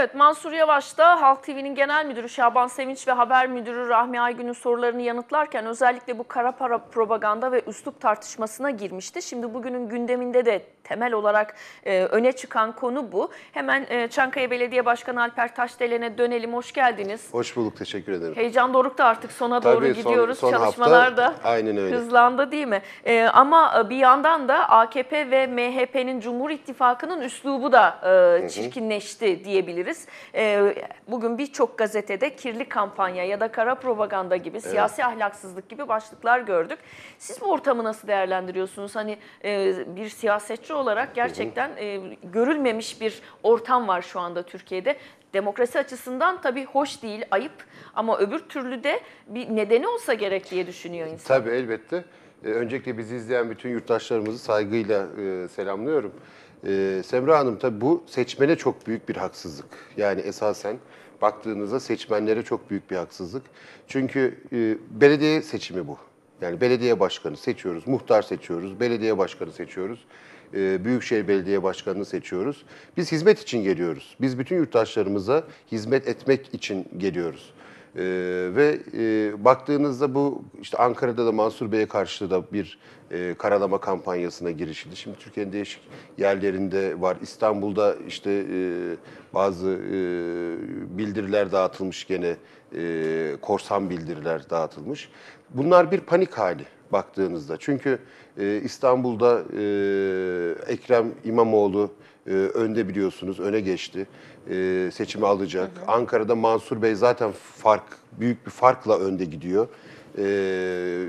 Evet Mansur Yavaş da Halk TV'nin genel müdürü Şaban Sevinç ve haber müdürü Rahmi Aygün'ün sorularını yanıtlarken özellikle bu kara para propaganda ve üslup tartışmasına girmişti. Şimdi bugünün gündeminde de temel olarak e, öne çıkan konu bu. Hemen e, Çankaya Belediye Başkanı Alper Taşdelen'e dönelim. Hoş geldiniz. Hoş bulduk. Teşekkür ederim. Heyecan Doruk da artık sona Tabii, doğru gidiyoruz. Son, son Çalışmalar hafta, da aynen öyle. hızlandı değil mi? E, ama e, bir yandan da AKP ve MHP'nin Cumhur İttifakı'nın üslubu da e, çirkinleşti diyebiliriz diyebiliriz. E, bugün birçok gazetede kirli kampanya ya da kara propaganda gibi, evet. siyasi ahlaksızlık gibi başlıklar gördük. Siz bu ortamı nasıl değerlendiriyorsunuz? Hani e, bir siyasetçi olarak gerçekten e, görülmemiş bir ortam var şu anda Türkiye'de demokrasi açısından tabii hoş değil, ayıp ama öbür türlü de bir nedeni olsa gerek diye düşünüyor insan. Tabii elbette. E, öncelikle bizi izleyen bütün yurttaşlarımızı saygıyla e, selamlıyorum. Ee, Semra Hanım tabi bu seçmene çok büyük bir haksızlık. Yani esasen baktığınızda seçmenlere çok büyük bir haksızlık. Çünkü e, belediye seçimi bu. Yani belediye başkanı seçiyoruz, muhtar seçiyoruz, belediye başkanı seçiyoruz, e, büyükşehir belediye başkanını seçiyoruz. Biz hizmet için geliyoruz. Biz bütün yurttaşlarımıza hizmet etmek için geliyoruz. Ee, ve e, baktığınızda bu işte Ankara'da da Mansur Bey'e karşı da bir e, karalama kampanyasına girişildi. Şimdi Türkiye'nin değişik yerlerinde var. İstanbul'da işte e, bazı e, bildiriler dağıtılmış gene e, korsan bildiriler dağıtılmış. Bunlar bir panik hali baktığınızda. Çünkü e, İstanbul'da e, Ekrem İmamoğlu e, önde biliyorsunuz, öne geçti. E, seçimi alacak. Hı hı. Ankara'da Mansur Bey zaten fark büyük bir farkla önde gidiyor. E,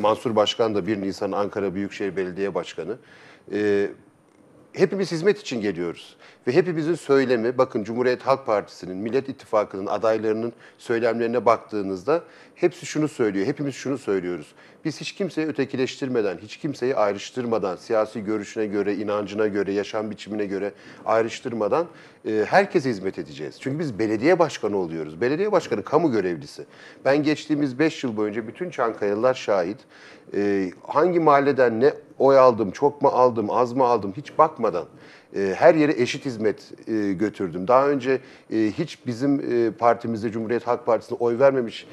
Mansur Başkan da 1 Nisan Ankara Büyükşehir Belediye Başkanı. E, hepimiz hizmet için geliyoruz. Ve hepimizin söylemi, bakın Cumhuriyet Halk Partisi'nin, Millet İttifakı'nın adaylarının söylemlerine baktığınızda hepsi şunu söylüyor, hepimiz şunu söylüyoruz. Biz hiç kimseyi ötekileştirmeden, hiç kimseyi ayrıştırmadan, siyasi görüşüne göre, inancına göre, yaşam biçimine göre ayrıştırmadan e, herkese hizmet edeceğiz. Çünkü biz belediye başkanı oluyoruz. Belediye başkanı kamu görevlisi. Ben geçtiğimiz 5 yıl boyunca bütün Çankaya'lılar şahit. E, hangi mahalleden ne oy aldım, çok mu aldım, az mı aldım hiç bakmadan ee, her yere eşit hizmet e, götürdüm. Daha önce e, hiç bizim e, partimizde Cumhuriyet Halk Partisi'ne oy vermemiş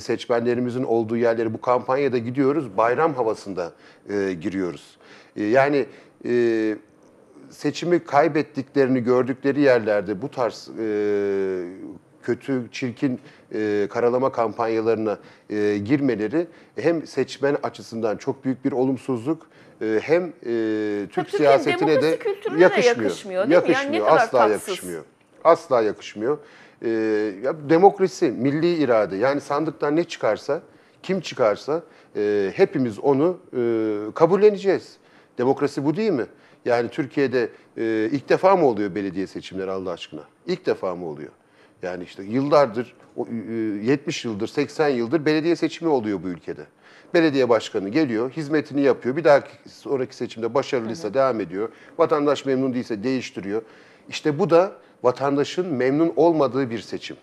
seçmenlerimizin olduğu yerlere bu kampanyada gidiyoruz. Bayram havasında giriyoruz. Yani seçimi kaybettiklerini gördükleri yerlerde bu tarz kötü, çirkin karalama kampanyalarına girmeleri hem seçmen açısından çok büyük bir olumsuzluk e, hem e, Türk Tabii siyasetine de yakışmıyor. yakışmıyor, değil yakışmıyor. Yani asla tatsız. yakışmıyor. Asla yakışmıyor. E, ya, demokrasi, milli irade yani sandıktan ne çıkarsa, kim çıkarsa e, hepimiz onu e, kabulleneceğiz. Demokrasi bu değil mi? Yani Türkiye'de e, ilk defa mı oluyor belediye seçimleri Allah aşkına? İlk defa mı oluyor? Yani işte yıllardır, 70 e, yıldır, 80 yıldır belediye seçimi oluyor bu ülkede. Belediye başkanı geliyor, hizmetini yapıyor. Bir dahaki sonraki seçimde başarılıysa hı devam ediyor. Vatandaş memnun değilse değiştiriyor. İşte bu da vatandaşın memnun olmadığı bir seçim.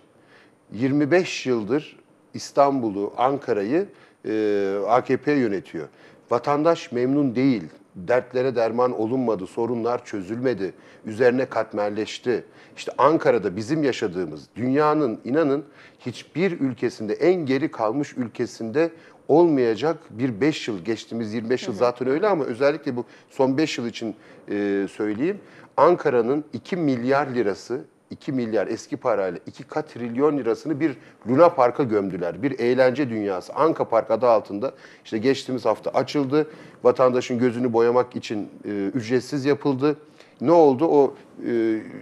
25 yıldır İstanbul'u, Ankara'yı e, AKP yönetiyor. Vatandaş memnun değil. Dertlere derman olunmadı, sorunlar çözülmedi, üzerine katmerleşti. İşte Ankara'da bizim yaşadığımız dünyanın inanın hiçbir ülkesinde en geri kalmış ülkesinde olmayacak bir 5 yıl, geçtiğimiz 25 yıl zaten öyle ama özellikle bu son 5 yıl için e, söyleyeyim. Ankara'nın 2 milyar lirası, 2 milyar eski parayla 2 kat trilyon lirasını bir Luna Park'a gömdüler. Bir eğlence dünyası. Anka Park adı altında işte geçtiğimiz hafta açıldı. Vatandaşın gözünü boyamak için e, ücretsiz yapıldı. Ne oldu? O e,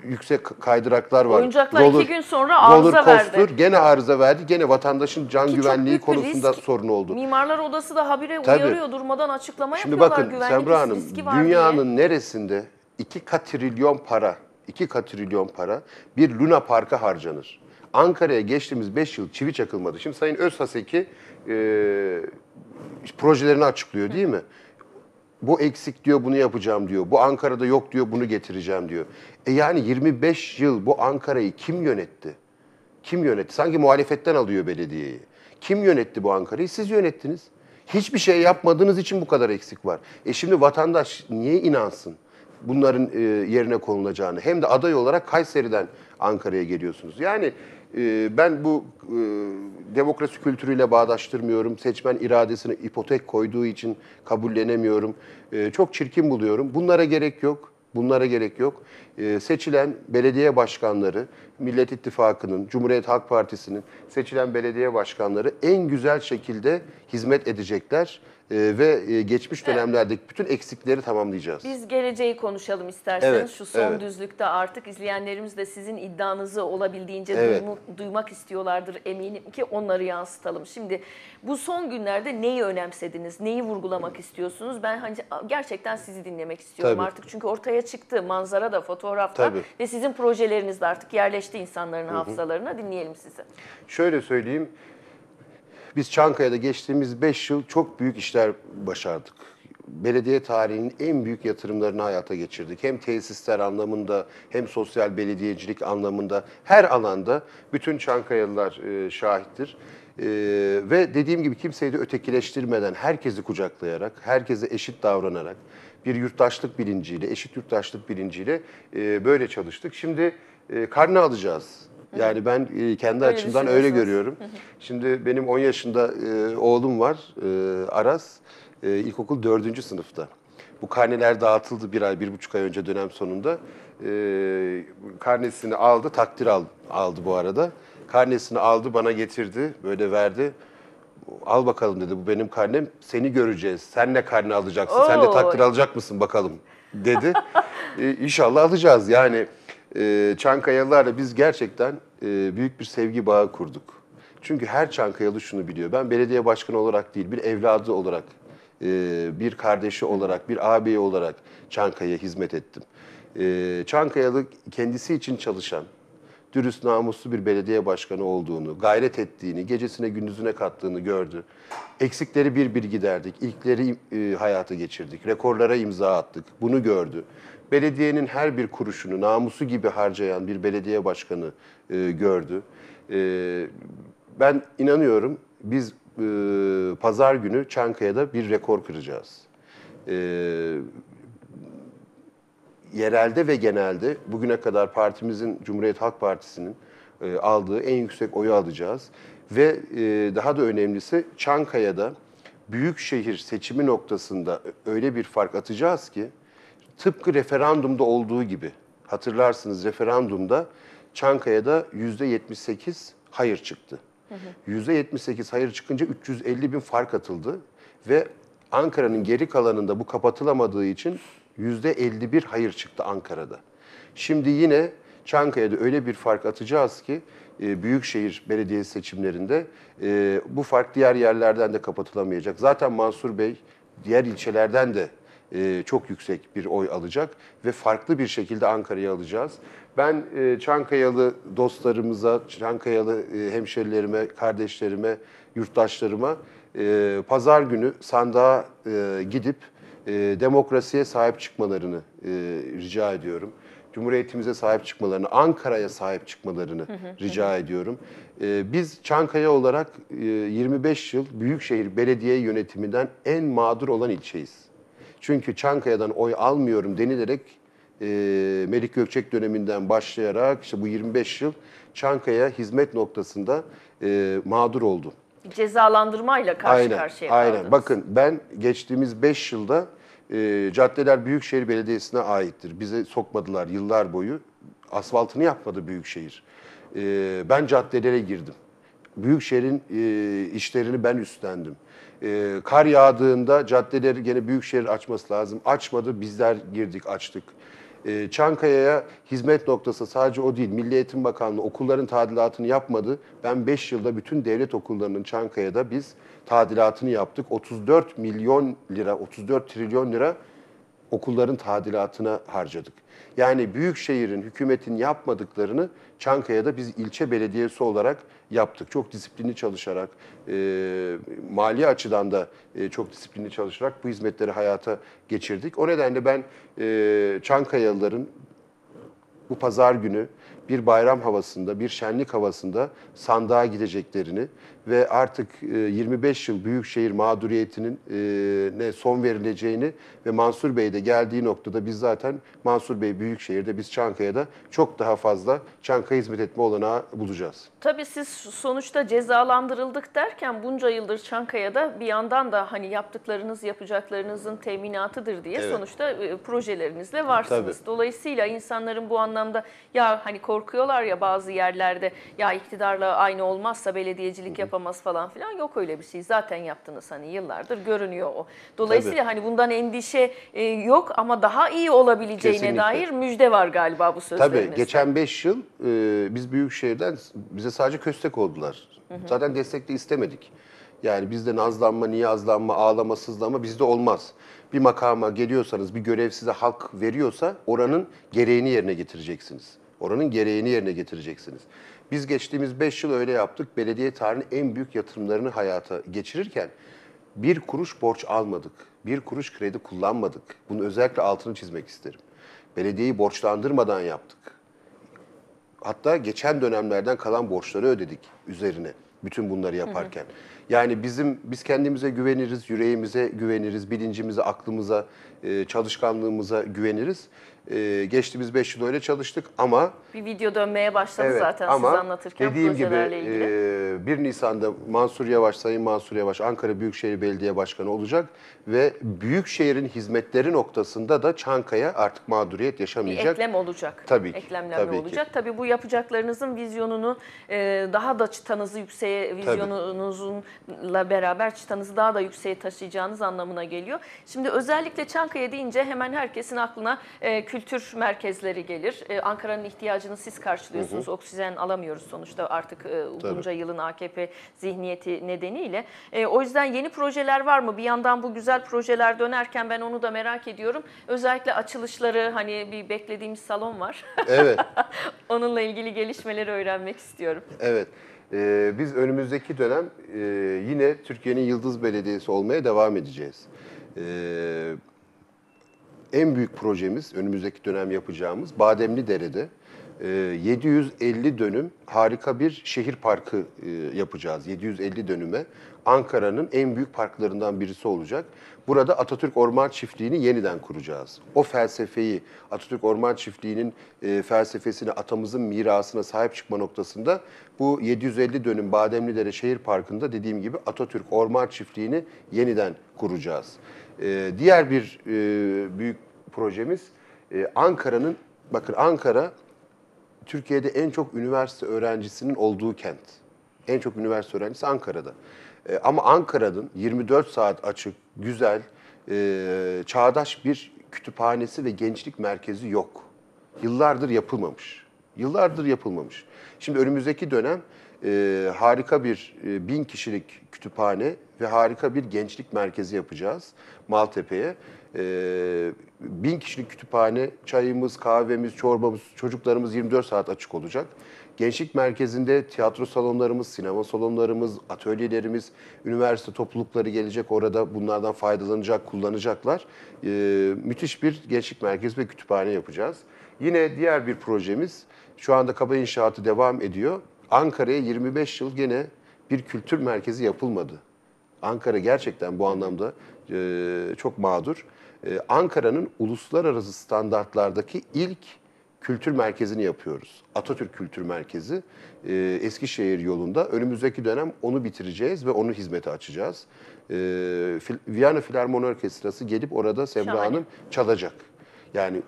yüksek kaydıraklar var. Oyuncaklar roller, iki gün sonra arıza roller coaster, verdi. Gene arıza verdi. Gene vatandaşın can Ki güvenliği konusunda risk. sorun oldu. Mimarlar Odası da habire Tabii. uyarıyor durmadan açıklama Şimdi yapıyorlar. bakın Semra Hanım dünyanın diye. neresinde iki katrilyon para iki katrilyon para bir Luna Park'a harcanır. Ankara'ya geçtiğimiz 5 yıl çivi çakılmadı. Şimdi Sayın Özhaseki e, projelerini açıklıyor değil mi? Hı bu eksik diyor bunu yapacağım diyor. Bu Ankara'da yok diyor bunu getireceğim diyor. E yani 25 yıl bu Ankara'yı kim yönetti? Kim yönetti? Sanki muhalefetten alıyor belediyeyi. Kim yönetti bu Ankara'yı? Siz yönettiniz. Hiçbir şey yapmadığınız için bu kadar eksik var. E şimdi vatandaş niye inansın? bunların e, yerine konulacağını hem de aday olarak Kayseri'den Ankara'ya geliyorsunuz. Yani ee, ben bu e, demokrasi kültürüyle bağdaştırmıyorum. Seçmen iradesini ipotek koyduğu için kabullenemiyorum. Ee, çok çirkin buluyorum. Bunlara gerek yok. Bunlara gerek yok. Ee, seçilen belediye başkanları, Millet İttifakı'nın, Cumhuriyet Halk Partisi'nin seçilen belediye başkanları en güzel şekilde hizmet edecekler. Ee, ve e, geçmiş dönemlerdeki bütün eksikleri tamamlayacağız. Biz geleceği konuşalım isterseniz. Evet, Şu son evet. düzlükte artık izleyenlerimiz de sizin iddianızı olabildiğince evet. duymak istiyorlardır eminim ki onları yansıtalım. Şimdi bu son günlerde neyi önemsediniz? Neyi vurgulamak istiyorsunuz? Ben hani gerçekten sizi dinlemek istiyorum Tabii. artık. Çünkü ortaya çıktı manzara da fotoğrafta Tabii. ve sizin projeleriniz de artık yerleşti insanların Hı -hı. hafızalarına. Dinleyelim sizi. Şöyle söyleyeyim. Biz Çankaya'da geçtiğimiz 5 yıl çok büyük işler başardık. Belediye tarihinin en büyük yatırımlarını hayata geçirdik. Hem tesisler anlamında hem sosyal belediyecilik anlamında her alanda bütün Çankayalılar e, şahittir. Ee, ve dediğim gibi kimseyi de ötekileştirmeden, herkesi kucaklayarak, herkese eşit davranarak, bir yurttaşlık bilinciyle, eşit yurttaşlık bilinciyle e, böyle çalıştık. Şimdi e, karne alacağız yani ben e, kendi öyle açımdan öyle görüyorum. Şimdi benim 10 yaşında e, oğlum var e, Aras. E, ilkokul 4. sınıfta. Bu karneler dağıtıldı bir ay, bir buçuk ay önce dönem sonunda. E, karnesini aldı, takdir aldı, aldı bu arada. Karnesini aldı, bana getirdi, böyle verdi. Al bakalım dedi, bu benim karnem, seni göreceğiz. Sen ne karne alacaksın, sen de takdir alacak mısın bakalım dedi. E, inşallah alacağız yani e, Çankayalılarla biz gerçekten e, büyük bir sevgi bağı kurduk. Çünkü her Çankayalı şunu biliyor. Ben belediye başkanı olarak değil, bir evladı olarak, e, bir kardeşi olarak, bir ağabeyi olarak Çankaya'ya hizmet ettim. E, Çankayalı kendisi için çalışan, dürüst, namuslu bir belediye başkanı olduğunu, gayret ettiğini, gecesine gündüzüne kattığını gördü. Eksikleri bir bir giderdik, ilkleri e, hayata geçirdik, rekorlara imza attık, bunu gördü belediyenin her bir kuruşunu namusu gibi harcayan bir belediye başkanı e, gördü. E, ben inanıyorum biz e, pazar günü Çankaya'da bir rekor kıracağız. E, yerelde ve genelde bugüne kadar partimizin, Cumhuriyet Halk Partisi'nin e, aldığı en yüksek oyu alacağız. Ve e, daha da önemlisi Çankaya'da büyük şehir seçimi noktasında öyle bir fark atacağız ki Tıpkı referandumda olduğu gibi. Hatırlarsınız referandumda Çankaya'da %78 hayır çıktı. Hı hı. %78 hayır çıkınca 350 bin fark atıldı ve Ankara'nın geri kalanında bu kapatılamadığı için %51 hayır çıktı Ankara'da. Şimdi yine Çankaya'da öyle bir fark atacağız ki e, büyükşehir belediye seçimlerinde e, bu fark diğer yerlerden de kapatılamayacak. Zaten Mansur Bey diğer ilçelerden de e, çok yüksek bir oy alacak ve farklı bir şekilde Ankara'yı alacağız. Ben e, Çankayalı dostlarımıza, Çankayalı e, hemşerilerime, kardeşlerime, yurttaşlarıma e, pazar günü sandığa e, gidip e, demokrasiye sahip çıkmalarını e, rica ediyorum. Cumhuriyetimize sahip çıkmalarını, Ankara'ya sahip çıkmalarını rica ediyorum. Ee, biz Çankaya olarak e, 25 yıl Büyükşehir Belediye Yönetiminden en mağdur olan ilçeyiz. Çünkü Çankaya'dan oy almıyorum denilerek e, Melik Gökçek döneminden başlayarak işte bu 25 yıl Çankaya hizmet noktasında e, mağdur oldu. Cezalandırmayla karşı aynen, karşıya aynen. kaldınız. Aynen. Bakın ben geçtiğimiz 5 yılda e, caddeler Büyükşehir Belediyesi'ne aittir. Bize sokmadılar yıllar boyu. Asfaltını yapmadı Büyükşehir. E, ben caddelere girdim. Büyükşehir'in e, işlerini ben üstlendim. Ee, kar yağdığında caddeleri gene şehir açması lazım. Açmadı, bizler girdik, açtık. Ee, Çankaya'ya hizmet noktası sadece o değil. Milli Eğitim Bakanlığı okulların tadilatını yapmadı. Ben 5 yılda bütün devlet okullarının Çankaya'da biz tadilatını yaptık. 34 milyon lira, 34 trilyon lira okulların tadilatına harcadık. Yani büyük şehirin, hükümetin yapmadıklarını Çankaya'da biz ilçe belediyesi olarak yaptık. Çok disiplinli çalışarak, e, mali açıdan da e, çok disiplinli çalışarak bu hizmetleri hayata geçirdik. O nedenle ben e, Çankayalıların bu pazar günü bir bayram havasında, bir şenlik havasında sandığa gideceklerini, ve artık 25 e, yıl büyükşehir mağduriyetinin e, ne son verileceğini ve Mansur Bey de geldiği noktada biz zaten Mansur Bey büyükşehirde biz Çankaya'da çok daha fazla Çankaya hizmet etme olanağı bulacağız. Tabii siz sonuçta cezalandırıldık derken bunca yıldır Çankaya'da bir yandan da hani yaptıklarınız yapacaklarınızın teminatıdır diye evet. sonuçta e, projelerinizle varsınız. Tabii. Dolayısıyla insanların bu anlamda ya hani korkuyorlar ya bazı yerlerde ya iktidarla aynı olmazsa belediyecilik yapar yapamaz falan filan yok öyle bir şey. Zaten yaptınız hani yıllardır görünüyor o. Dolayısıyla Tabii. hani bundan endişe e, yok ama daha iyi olabileceğine Kesinlikle. dair müjde var galiba bu sözlerinizde. Tabii geçen 5 yıl e, biz büyük şehirden bize sadece köstek oldular. Hı hı. Zaten destek de istemedik. Yani bizde nazlanma, niyazlanma, ağlama, sızlama bizde olmaz. Bir makama geliyorsanız, bir görev size halk veriyorsa oranın gereğini yerine getireceksiniz. Oranın gereğini yerine getireceksiniz. Biz geçtiğimiz 5 yıl öyle yaptık. Belediye tarihinin en büyük yatırımlarını hayata geçirirken bir kuruş borç almadık. Bir kuruş kredi kullanmadık. Bunu özellikle altını çizmek isterim. Belediyeyi borçlandırmadan yaptık. Hatta geçen dönemlerden kalan borçları ödedik üzerine bütün bunları yaparken. Hı hı. Yani bizim biz kendimize güveniriz, yüreğimize güveniriz, bilincimize, aklımıza, e, çalışkanlığımıza güveniriz. Ee, geçtiğimiz 5 yıl öyle çalıştık ama... Bir video dönmeye başladı evet, zaten ama siz anlatırken dediğim gibi ilgili. E, ee, 1 Nisan'da Mansur Yavaş, Sayın Mansur Yavaş Ankara Büyükşehir Belediye Başkanı olacak ve Büyükşehir'in hizmetleri noktasında da Çankaya artık mağduriyet yaşamayacak. Bir eklem olacak. Tabii ki. Eklemlenme tabii olacak. Ki. Tabii bu yapacaklarınızın vizyonunu e, daha da çıtanızı yükseğe, vizyonunuzla beraber çıtanızı daha da yükseğe taşıyacağınız anlamına geliyor. Şimdi özellikle Çankaya deyince hemen herkesin aklına e, kültür merkezleri gelir. E, Ankara'nın ihtiyacını siz karşılıyorsunuz. Hı hı. Oksijen alamıyoruz sonuçta artık e, bunca yılın AKP zihniyeti nedeniyle. E, o yüzden yeni projeler var mı? Bir yandan bu güzel projeler dönerken ben onu da merak ediyorum. Özellikle açılışları hani bir beklediğimiz salon var. Evet. Onunla ilgili gelişmeleri öğrenmek istiyorum. Evet. Ee, biz önümüzdeki dönem e, yine Türkiye'nin Yıldız Belediyesi olmaya devam edeceğiz. Ee, en büyük projemiz, önümüzdeki dönem yapacağımız Bademli Dere'de 750 e, dönüm harika bir şehir parkı e, yapacağız. 750 dönüme Ankara'nın en büyük parklarından birisi olacak. Burada Atatürk Orman Çiftliği'ni yeniden kuracağız. O felsefeyi, Atatürk Orman Çiftliği'nin e, felsefesini, atamızın mirasına sahip çıkma noktasında bu 750 dönüm Bademlidere Şehir Parkı'nda dediğim gibi Atatürk Orman Çiftliği'ni yeniden kuracağız. Diğer bir büyük projemiz e, Ankara'nın, bakın Ankara Türkiye'de en çok üniversite öğrencisinin olduğu kent. En çok üniversite öğrencisi Ankara'da. E, ama Ankara'nın 24 saat açık, güzel, e, çağdaş bir kütüphanesi ve gençlik merkezi yok. Yıllardır yapılmamış. Yıllardır yapılmamış. Şimdi önümüzdeki dönem e, harika bir e, bin kişilik kütüphane ve harika bir gençlik merkezi yapacağız Maltepe'ye e, bin kişilik kütüphane, çayımız, kahvemiz, çorbamız, çocuklarımız 24 saat açık olacak. Gençlik merkezinde tiyatro salonlarımız, sinema salonlarımız, atölyelerimiz, üniversite toplulukları gelecek orada bunlardan faydalanacak, kullanacaklar. E, müthiş bir gençlik merkezi ve kütüphane yapacağız. Yine diğer bir projemiz, şu anda kaba inşaatı devam ediyor. Ankara'ya 25 yıl gene bir kültür merkezi yapılmadı. Ankara gerçekten bu anlamda e, çok mağdur. Ee, Ankara'nın uluslararası standartlardaki ilk kültür merkezini yapıyoruz. Atatürk Kültür Merkezi ee, Eskişehir yolunda. Önümüzdeki dönem onu bitireceğiz ve onu hizmete açacağız. E, Fil Viyana Filarmoni Orkestrası gelip orada Semra Hanım çalacak. Yani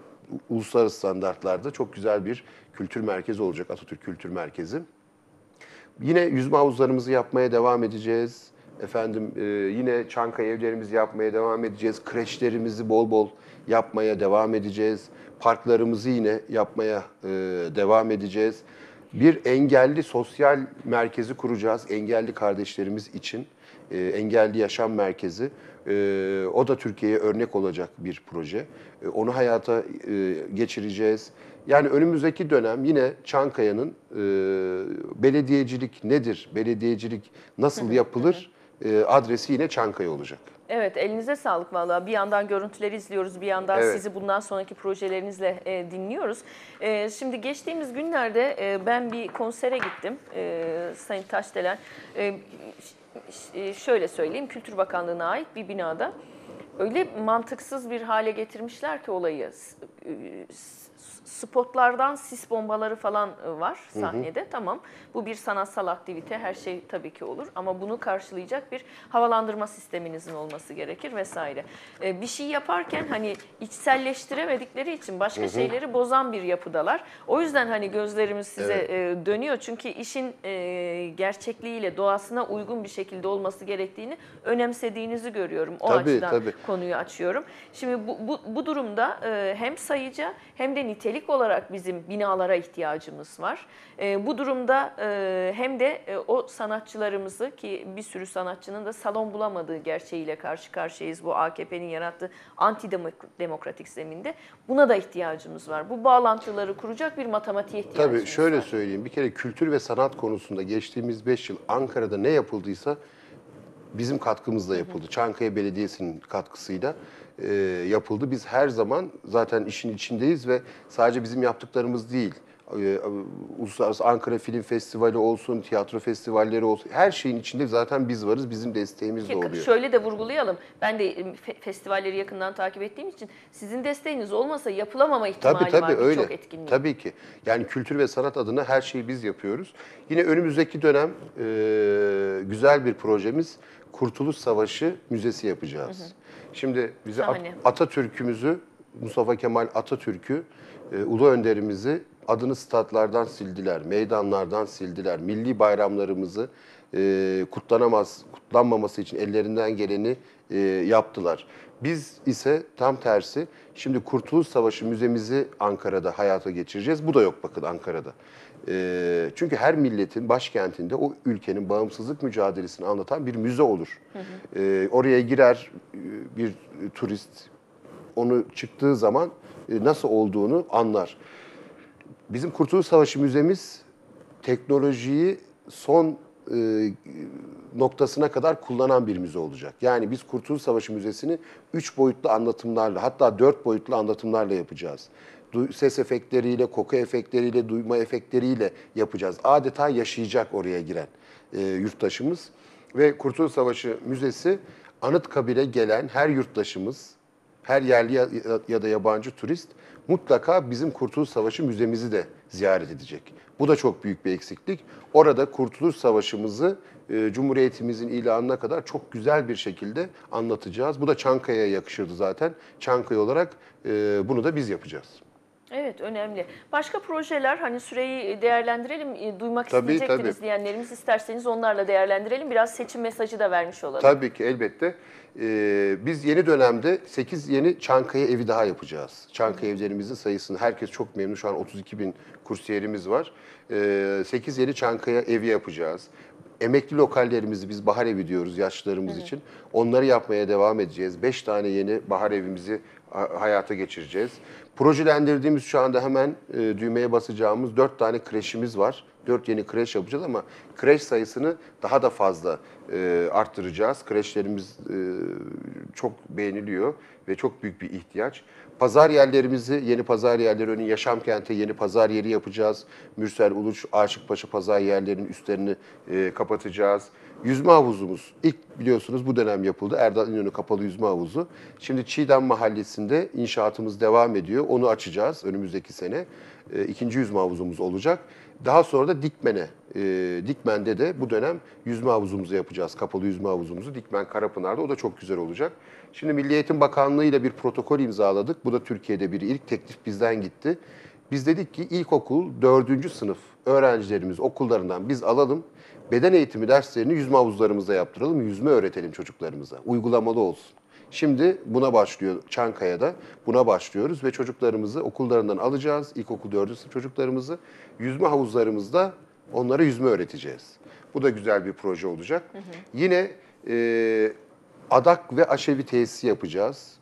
uluslararası standartlarda çok güzel bir kültür merkezi olacak Atatürk Kültür Merkezi. Yine yüzme havuzlarımızı yapmaya devam edeceğiz. Efendim e, yine Çankaya evlerimizi yapmaya devam edeceğiz. Kreşlerimizi bol bol yapmaya devam edeceğiz. Parklarımızı yine yapmaya e, devam edeceğiz. Bir engelli sosyal merkezi kuracağız engelli kardeşlerimiz için. E, engelli Yaşam Merkezi. E, o da Türkiye'ye örnek olacak bir proje. E, onu hayata e, geçireceğiz. Yani önümüzdeki dönem yine Çankaya'nın e, belediyecilik nedir, belediyecilik nasıl yapılır e, adresi yine Çankaya olacak. Evet elinize sağlık valla. Bir yandan görüntüleri izliyoruz, bir yandan evet. sizi bundan sonraki projelerinizle e, dinliyoruz. E, şimdi geçtiğimiz günlerde e, ben bir konsere gittim e, Sayın Taşdelen. e, e şöyle söyleyeyim, Kültür Bakanlığı'na ait bir binada öyle mantıksız bir hale getirmişler ki olayı. E, spotlardan sis bombaları falan e, var sahnede. Hı hı. Tamam bu bir sanatsal aktivite her şey tabii ki olur ama bunu karşılayacak bir havalandırma sisteminizin olması gerekir vesaire. Ee, bir şey yaparken hani içselleştiremedikleri için başka hı hı. şeyleri bozan bir yapıdalar. O yüzden hani gözlerimiz size evet. e, dönüyor çünkü işin e, gerçekliğiyle doğasına uygun bir şekilde olması gerektiğini önemsediğinizi görüyorum. O tabii, açıdan tabii. konuyu açıyorum. Şimdi bu, bu, bu durumda e, hem sayıca hem de nitelik olarak bizim binalara ihtiyacımız var. E, bu durumda e, hem de e, o sanatçılarımızı ki bir sürü sanatçının da salon bulamadığı gerçeğiyle karşı karşıyayız bu AKP'nin yarattığı antidemokratik zeminde. Buna da ihtiyacımız var. Bu bağlantıları kuracak bir matematiğe ihtiyacımız Tabii, var. Tabii şöyle söyleyeyim. Bir kere kültür ve sanat konusunda geçtiğimiz 5 yıl Ankara'da ne yapıldıysa bizim katkımızla yapıldı. Çankaya Belediyesi'nin katkısıyla e, yapıldı. Biz her zaman zaten işin içindeyiz ve sadece bizim yaptıklarımız değil. E, Uluslararası Ankara Film Festivali olsun, tiyatro festivalleri olsun her şeyin içinde zaten biz varız, bizim desteğimiz de oluyor. Şöyle de vurgulayalım. Ben de e, fe- festivalleri yakından takip ettiğim için sizin desteğiniz olmasa yapılamama ihtimali tabii, tabii, var öyle. çok etkinlik. Tabii ki. Yani kültür ve sanat adına her şeyi biz yapıyoruz. Yine önümüzdeki dönem e, güzel bir projemiz Kurtuluş Savaşı Müzesi yapacağız. Hı hı. Şimdi bize Sahne. At Atatürk'ümüzü, Mustafa Kemal Atatürk'ü, e, ulu önderimizi adını statlardan sildiler, meydanlardan sildiler. Milli bayramlarımızı e, kutlanamaz, kutlanmaması için ellerinden geleni e, yaptılar. Biz ise tam tersi şimdi Kurtuluş Savaşı müzemizi Ankara'da hayata geçireceğiz. Bu da yok bakın Ankara'da. E, çünkü her milletin başkentinde o ülkenin bağımsızlık mücadelesini anlatan bir müze olur. Hı hı. E, oraya girer e, bir turist, onu çıktığı zaman e, nasıl olduğunu anlar. Bizim Kurtuluş Savaşı Müzemiz teknolojiyi son e, noktasına kadar kullanan bir müze olacak. Yani biz Kurtuluş Savaşı Müzesi'ni 3 boyutlu anlatımlarla hatta 4 boyutlu anlatımlarla yapacağız ses efektleriyle, koku efektleriyle, duyma efektleriyle yapacağız. Adeta yaşayacak oraya giren e, yurttaşımız. Ve Kurtuluş Savaşı Müzesi Anıtkabir'e gelen her yurttaşımız, her yerli ya, ya da yabancı turist mutlaka bizim Kurtuluş Savaşı müzemizi de ziyaret edecek. Bu da çok büyük bir eksiklik. Orada Kurtuluş Savaşımızı e, Cumhuriyetimizin ilanına kadar çok güzel bir şekilde anlatacağız. Bu da Çankaya'ya yakışırdı zaten. Çankaya olarak e, bunu da biz yapacağız. Evet önemli. Başka projeler hani süreyi değerlendirelim, e, duymak tabii, isteyecektiniz tabii. diyenlerimiz isterseniz onlarla değerlendirelim. Biraz seçim mesajı da vermiş olalım. Tabii ki elbette. Ee, biz yeni dönemde 8 yeni Çankaya evi daha yapacağız. Çankaya evlerimizin sayısını herkes çok memnun. Şu an 32 bin kursiyerimiz var. Ee, 8 yeni Çankaya evi yapacağız emekli lokallerimizi biz bahar evi diyoruz yaşlılarımız Hı. Evet. için. Onları yapmaya devam edeceğiz. Beş tane yeni bahar evimizi hayata geçireceğiz. Projelendirdiğimiz şu anda hemen e, düğmeye basacağımız dört tane kreşimiz var. Dört yeni kreş yapacağız ama kreş sayısını daha da fazla e, arttıracağız. Kreşlerimiz e, çok beğeniliyor ve çok büyük bir ihtiyaç. Pazar yerlerimizi, yeni pazar yerleri önü yaşam kente yeni pazar yeri yapacağız. Mürsel Uluç, Aşıkpaşa pazar yerlerinin üstlerini e, kapatacağız. Yüzme havuzumuz ilk biliyorsunuz bu dönem yapıldı. Erdal İnönü Kapalı Yüzme Havuzu. Şimdi Çiğdem Mahallesi'nde inşaatımız devam ediyor. Onu açacağız önümüzdeki sene. E, ikinci yüzme havuzumuz olacak. Daha sonra da Dikmen'e, e, Dikmen'de de bu dönem yüzme havuzumuzu yapacağız. Kapalı yüzme havuzumuzu Dikmen Karapınar'da o da çok güzel olacak. Şimdi Milli Eğitim Bakanlığı ile bir protokol imzaladık. Bu da Türkiye'de bir ilk teklif bizden gitti. Biz dedik ki ilkokul 4. sınıf öğrencilerimiz okullarından biz alalım. Beden eğitimi derslerini yüzme havuzlarımızda yaptıralım, yüzme öğretelim çocuklarımıza. Uygulamalı olsun. Şimdi buna başlıyor Çankaya'da. Buna başlıyoruz ve çocuklarımızı okullarından alacağız. İlkokul 4. sınıf çocuklarımızı yüzme havuzlarımızda onlara yüzme öğreteceğiz. Bu da güzel bir proje olacak. Hı hı. Yine e, adak ve aşevi tesisi yapacağız.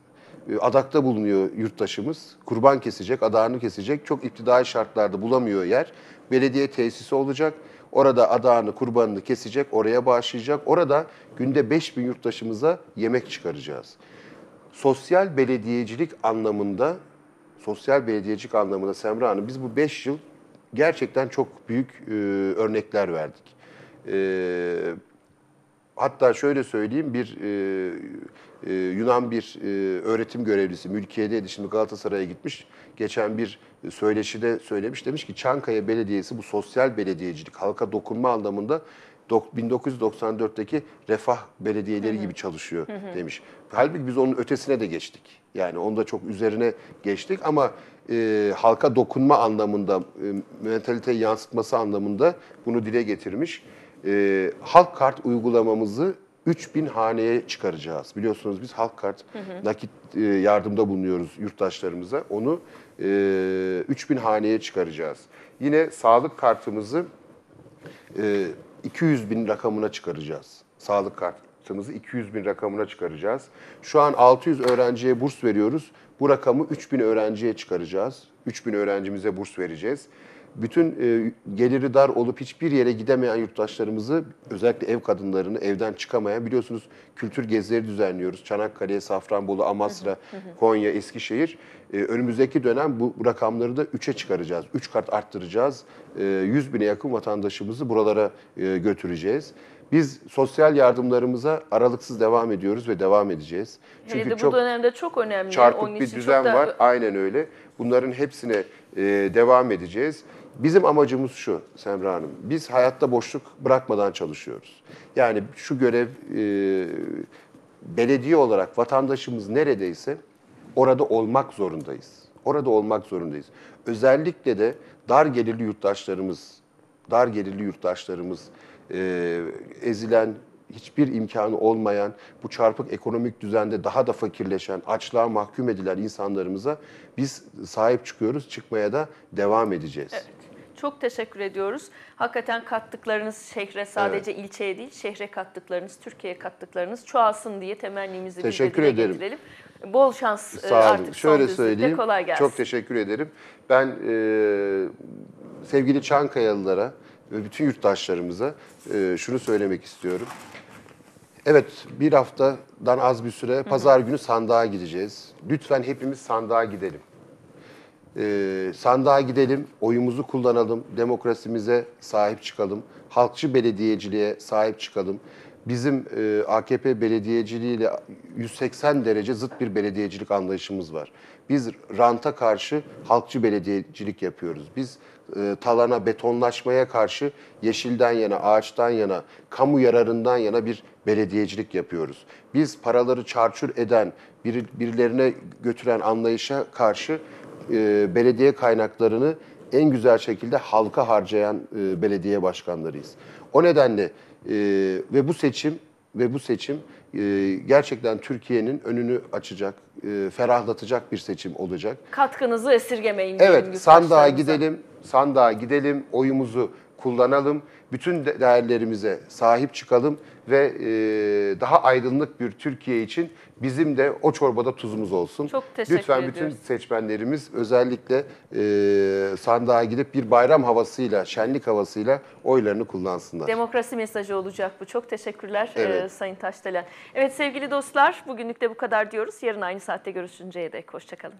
E, adakta bulunuyor yurttaşımız. Kurban kesecek, adağını kesecek. Çok iptidai şartlarda bulamıyor yer belediye tesisi olacak. Orada adağını, kurbanını kesecek, oraya bağışlayacak. Orada günde 5 bin yurttaşımıza yemek çıkaracağız. Sosyal belediyecilik anlamında, sosyal belediyecilik anlamında Semra Hanım biz bu 5 yıl gerçekten çok büyük e, örnekler verdik. E, hatta şöyle söyleyeyim bir e, e, Yunan bir e, öğretim görevlisi mülkiyedeydi şimdi Galatasaray'a gitmiş. Geçen bir söyleşide söylemiş demiş ki Çankaya Belediyesi bu sosyal belediyecilik halka dokunma anlamında 1994'teki refah belediyeleri hı hı. gibi çalışıyor hı hı. demiş. Halbuki biz onun ötesine de geçtik. Yani onda çok üzerine geçtik ama e, halka dokunma anlamında, e, mentaliteyi yansıtması anlamında bunu dile getirmiş e, halk kart uygulamamızı 3000 haneye çıkaracağız. Biliyorsunuz biz halk kart hı hı. nakit e, yardımda bulunuyoruz yurttaşlarımıza. Onu e, 3000 haneye çıkaracağız. Yine sağlık kartımızı e, 200 bin rakamına çıkaracağız. Sağlık kartımızı 200 bin rakamına çıkaracağız. Şu an 600 öğrenciye burs veriyoruz. Bu rakamı 3000 öğrenciye çıkaracağız. 3000 öğrencimize burs vereceğiz bütün e, geliri dar olup hiçbir yere gidemeyen yurttaşlarımızı, özellikle ev kadınlarını evden çıkamayan biliyorsunuz kültür gezileri düzenliyoruz. Çanakkale, Safranbolu, Amasra, Konya, Eskişehir. E, önümüzdeki dönem bu rakamları da 3'e çıkaracağız. 3 kat arttıracağız. E, 100 bine yakın vatandaşımızı buralara e, götüreceğiz. Biz sosyal yardımlarımıza aralıksız devam ediyoruz ve devam edeceğiz. Çünkü Hele de bu çok dönemde çok önemli. Çarpık Onun bir düzen var. Aynen öyle. Bunların hepsine e, devam edeceğiz. Bizim amacımız şu Semra Hanım, biz hayatta boşluk bırakmadan çalışıyoruz. Yani şu görev e, belediye olarak vatandaşımız neredeyse orada olmak zorundayız. Orada olmak zorundayız. Özellikle de dar gelirli yurttaşlarımız, dar gelirli yurttaşlarımız, e, ezilen, hiçbir imkanı olmayan, bu çarpık ekonomik düzende daha da fakirleşen, açlığa mahkum edilen insanlarımıza biz sahip çıkıyoruz, çıkmaya da devam edeceğiz. Evet çok teşekkür ediyoruz. Hakikaten kattıklarınız şehre sadece evet. ilçeye değil, şehre kattıklarınız, Türkiye'ye kattıklarınız çoğalsın diye temennimizi teşekkür bir ederim. getirelim. Bol şans e, Sağ artık Şöyle son söyleyeyim. kolay gelsin. Çok teşekkür ederim. Ben e, sevgili Çankayalılara ve bütün yurttaşlarımıza e, şunu söylemek istiyorum. Evet, bir haftadan az bir süre pazar günü sandığa gideceğiz. Lütfen hepimiz sandığa gidelim e, sandığa gidelim, oyumuzu kullanalım, demokrasimize sahip çıkalım, halkçı belediyeciliğe sahip çıkalım. Bizim e, AKP belediyeciliğiyle 180 derece zıt bir belediyecilik anlayışımız var. Biz ranta karşı halkçı belediyecilik yapıyoruz. Biz e, talana, betonlaşmaya karşı yeşilden yana, ağaçtan yana, kamu yararından yana bir belediyecilik yapıyoruz. Biz paraları çarçur eden, bir, birilerine götüren anlayışa karşı e, belediye kaynaklarını en güzel şekilde halka harcayan e, belediye başkanlarıyız. O nedenle e, ve bu seçim ve bu seçim e, gerçekten Türkiye'nin önünü açacak, e, ferahlatacak bir seçim olacak. Katkınızı esirgemeyin. Evet, sandığa gidelim, sandığa gidelim, oyumuzu kullanalım, bütün değerlerimize sahip çıkalım ve e, daha aydınlık bir Türkiye için bizim de o çorbada tuzumuz olsun. Çok teşekkür Lütfen ediyoruz. bütün seçmenlerimiz özellikle e, sandığa gidip bir bayram havasıyla, şenlik havasıyla oylarını kullansınlar. Demokrasi mesajı olacak bu. Çok teşekkürler e, evet. e, Sayın Taşdelen. Evet sevgili dostlar bugünlük de bu kadar diyoruz. Yarın aynı saatte görüşünceye dek hoşçakalın.